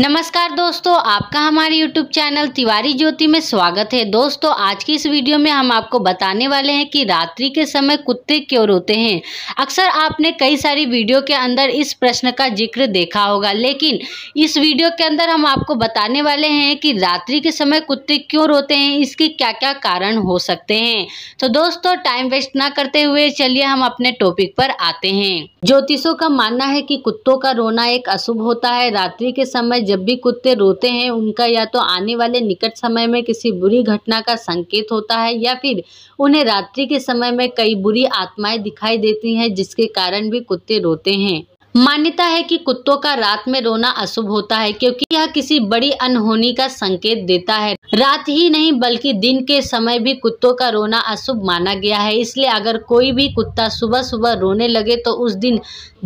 नमस्कार दोस्तों आपका हमारे YouTube चैनल तिवारी ज्योति में स्वागत है दोस्तों आज की इस वीडियो में हम आपको बताने वाले हैं कि रात्रि के समय कुत्ते क्यों रोते हैं अक्सर आपने कई सारी वीडियो के अंदर इस प्रश्न का जिक्र देखा होगा लेकिन इस वीडियो के अंदर हम आपको बताने वाले हैं कि रात्रि के समय कुत्ते क्यों रोते हैं इसके क्या क्या कारण हो सकते हैं तो दोस्तों टाइम वेस्ट ना करते हुए चलिए हम अपने टॉपिक पर आते हैं ज्योतिषों का मानना है कि कुत्तों का रोना एक अशुभ होता है रात्रि के समय जब भी कुत्ते रोते हैं उनका या तो आने वाले निकट समय में किसी बुरी घटना का संकेत होता है या फिर उन्हें रात्रि के समय में कई बुरी आत्माएं दिखाई देती हैं जिसके कारण भी कुत्ते रोते हैं मान्यता है कि कुत्तों का रात में रोना अशुभ होता है क्योंकि यह किसी बड़ी अनहोनी का संकेत देता है रात ही नहीं बल्कि दिन के समय भी कुत्तों का रोना अशुभ माना गया है इसलिए अगर कोई भी कुत्ता सुबह सुबह रोने लगे तो उस दिन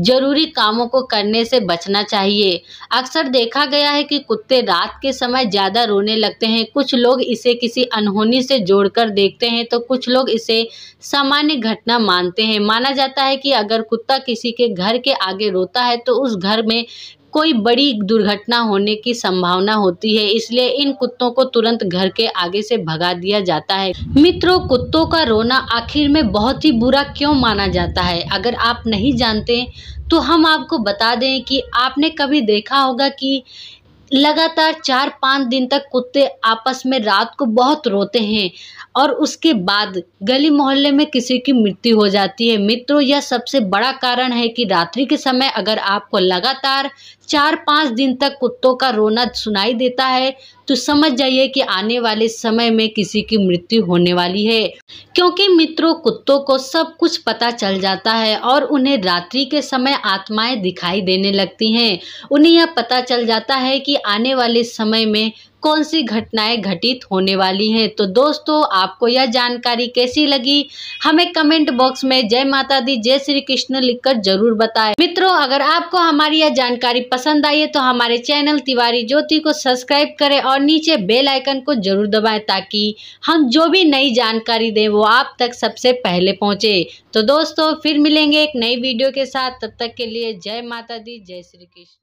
जरूरी कामों को करने से बचना चाहिए अक्सर देखा गया है कि कुत्ते रात के समय ज़्यादा रोने लगते हैं कुछ लोग इसे किसी अनहोनी से जोड़कर देखते हैं तो कुछ लोग इसे सामान्य घटना मानते हैं माना जाता है कि अगर कुत्ता किसी के घर के आगे रो होता है तो उस घर में कोई बड़ी दुर्घटना होने की संभावना होती है इसलिए इन कुत्तों को तुरंत घर के आगे से भगा दिया जाता है मित्रों कुत्तों का रोना आखिर में बहुत ही बुरा क्यों माना जाता है अगर आप नहीं जानते तो हम आपको बता दें कि आपने कभी देखा होगा कि लगातार चार पाँच दिन तक कुत्ते आपस में रात को बहुत रोते हैं और उसके बाद गली मोहल्ले में किसी की मृत्यु हो जाती है मित्रों यह सबसे बड़ा कारण है कि रात्रि के समय अगर आपको लगातार चार पाँच दिन तक कुत्तों का रोना सुनाई देता है तो समझ जाइए कि आने वाले समय में किसी की मृत्यु होने वाली है क्योंकि मित्रों कुत्तों को सब कुछ पता चल जाता है और उन्हें रात्रि के समय आत्माएं दिखाई देने लगती हैं उन्हें यह पता चल जाता है कि आने वाले समय में कौन सी घटनाएं घटित होने वाली हैं तो दोस्तों आपको यह जानकारी कैसी लगी हमें कमेंट बॉक्स में जय माता दी जय श्री कृष्ण लिखकर जरूर बताएं मित्रों अगर आपको हमारी यह जानकारी पसंद आई है तो हमारे चैनल तिवारी ज्योति को सब्सक्राइब करें और नीचे बेल आइकन को जरूर दबाएं ताकि हम जो भी नई जानकारी दें वो आप तक सबसे पहले पहुँचे तो दोस्तों फिर मिलेंगे एक नई वीडियो के साथ तब तक के लिए जय माता दी जय श्री कृष्ण